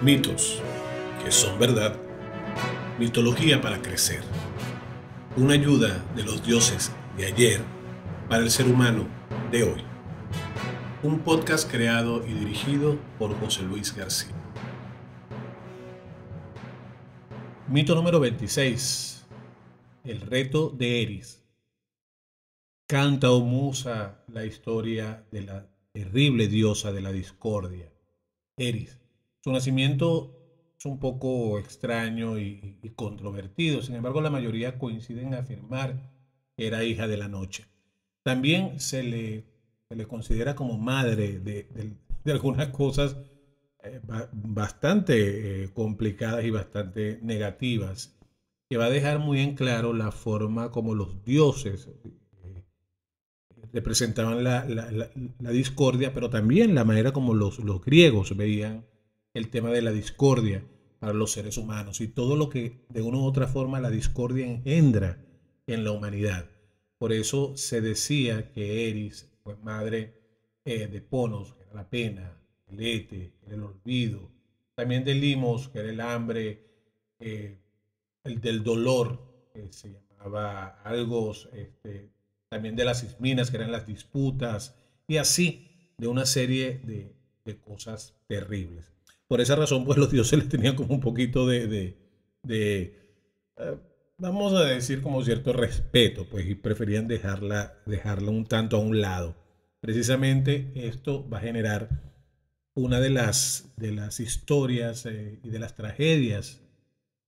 Mitos, que son verdad. Mitología para crecer. Una ayuda de los dioses de ayer para el ser humano de hoy. Un podcast creado y dirigido por José Luis García. Mito número 26. El reto de Eris. Canta, o oh musa, la historia de la terrible diosa de la discordia, Eris su nacimiento es un poco extraño y, controvertido, sin embargo la mayoría coinciden en afirmar que era hija de la noche. También se le, le considera como madre de, algunas cosas eh, bastante eh, complicadas y bastante negativas, que va a dejar muy en claro la forma como los dioses le eh, representaban la, discordia, pero también la manera como los, los griegos veían el tema de la discordia para los seres humanos y todo lo que de una u otra forma la discordia engendra en la humanidad. Por eso se decía que Eris, fue madre eh, de Ponos, la pena, el ete, el olvido, también de Limos, que era el hambre, eh, el del dolor, que se llamaba algo, este, también de las isminas, que eran las disputas, y así de una serie de cosas terribles por esa razón, pues los dioses les tenían como un poquito de, eh, vamos a decir, como cierto respeto, pues, y preferían dejarla, un tanto a un lado. Precisamente esto va a generar una de las, de las historias eh, y de las tragedias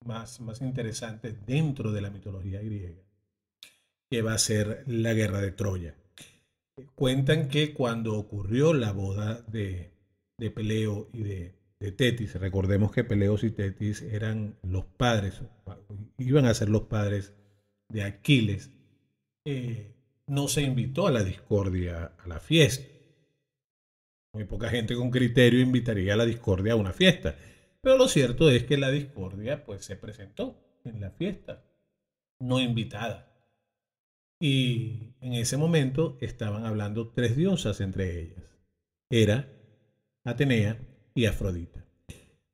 más, más interesantes dentro de la mitología griega, que va a ser la guerra de Troya. Cuentan que cuando ocurrió la boda de, de Peleo y de de Tetis. Recordemos que Peleos y Tetis eran los padres, iban a ser los padres de Aquiles. Eh, no se invitó a la discordia a la fiesta. Muy poca gente con criterio invitaría a la discordia a una fiesta. Pero lo cierto es que la discordia pues se presentó en la fiesta, no invitada. Y en ese momento estaban hablando tres diosas entre ellas. Era Atenea, y Afrodita.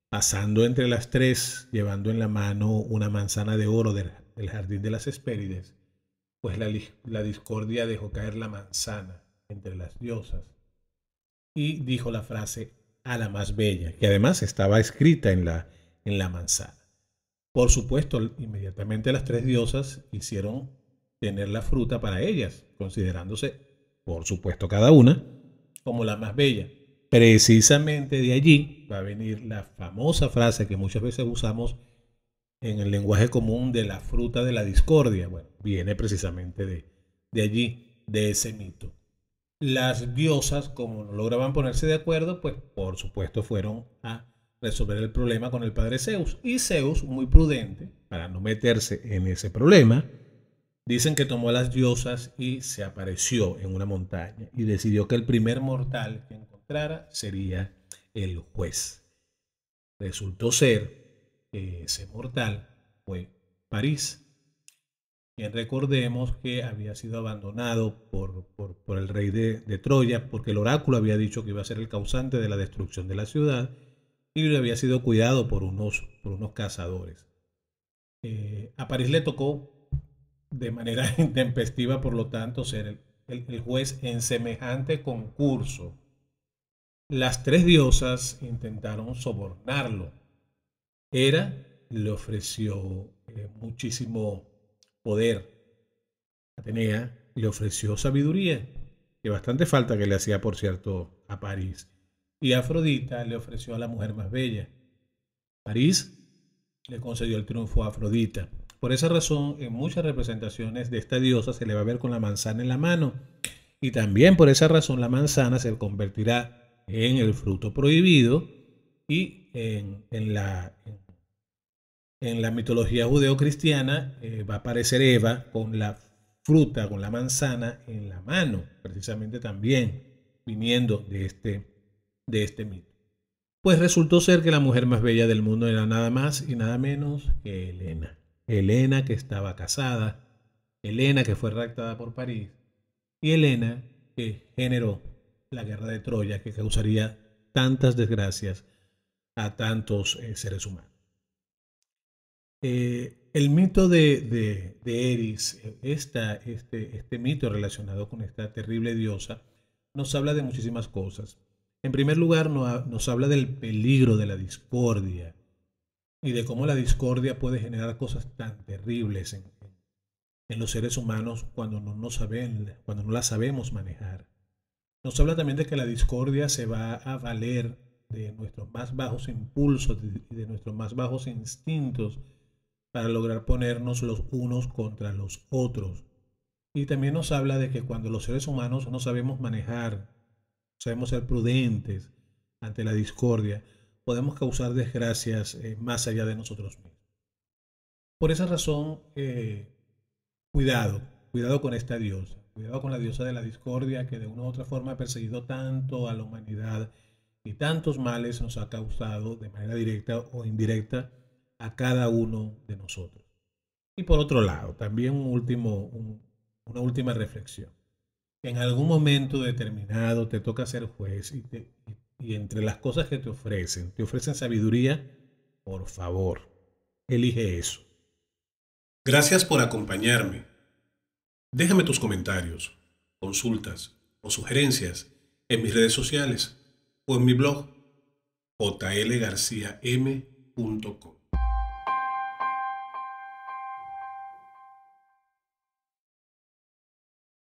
Pasando entre las tres, llevando en la mano una manzana de oro del, jardín de las Hespérides, pues la, la discordia dejó caer la manzana entre las diosas y dijo la frase a la más bella, que además estaba escrita en la, en la manzana. Por supuesto, inmediatamente las tres diosas hicieron tener la fruta para ellas, considerándose, por supuesto, cada una como la más bella precisamente de allí va a venir la famosa frase que muchas veces usamos en el lenguaje común de la fruta de la discordia. Bueno, viene precisamente de, allí, de ese mito. Las diosas, como no lograban ponerse de acuerdo, pues por supuesto fueron a resolver el problema con el padre Zeus. Y Zeus, muy prudente, para no meterse en ese problema, dicen que tomó a las diosas y se apareció en una montaña y decidió que el primer mortal que sería el juez. Resultó ser que ese mortal fue París, quien recordemos que había sido abandonado por, el rey de, Troya, porque el oráculo había dicho que iba a ser el causante de la destrucción de la ciudad y había sido cuidado por unos, por unos cazadores. Eh, a París le tocó de manera intempestiva, por lo tanto, ser el juez en semejante concurso las tres diosas intentaron sobornarlo. Hera le ofreció eh, muchísimo poder. Atenea le ofreció sabiduría, que bastante falta que le hacía, por cierto, a París. Y Afrodita le ofreció a la mujer más bella. París le concedió el triunfo a Afrodita. Por esa razón, en muchas representaciones de esta diosa se le va a ver con la manzana en la mano. Y también por esa razón la manzana se convertirá en el fruto prohibido y en, en la, en la mitología judeo cristiana eh, va a aparecer Eva con la fruta, con la manzana en la mano, precisamente también viniendo de este, de este mito. Pues resultó ser que la mujer más bella del mundo era nada más y nada menos que Elena Elena que estaba casada, Elena que fue raptada por París y Elena que generó la guerra de Troya que causaría tantas desgracias a tantos eh, seres humanos. Eh, el mito de, Eris, eh, esta, este, este mito relacionado con esta terrible diosa, nos habla de muchísimas cosas. En primer lugar, nos, nos habla del peligro de la discordia y de cómo la discordia puede generar cosas tan terribles en, los seres humanos cuando no, no saben, cuando no la sabemos manejar. Nos habla también de que la discordia se va a valer de nuestros más bajos impulsos y de, nuestros más bajos instintos para lograr ponernos los unos contra los otros. Y también nos habla de que cuando los seres humanos no sabemos manejar, sabemos ser prudentes ante la discordia, podemos causar desgracias eh, más allá de nosotros mismos. Por esa razón, eh, cuidado, cuidado con esta diosa cuidado con la diosa de la discordia que de una u otra forma ha perseguido tanto a la humanidad y tantos males nos ha causado de manera directa o indirecta a cada uno de nosotros. Y por otro lado, también un último, una última reflexión. En algún momento determinado te toca ser juez y entre las cosas que te ofrecen, te ofrecen sabiduría, por favor, elige eso. Gracias por acompañarme. Déjame tus comentarios, consultas o sugerencias en mis redes sociales o en mi blog jlgarciam.com.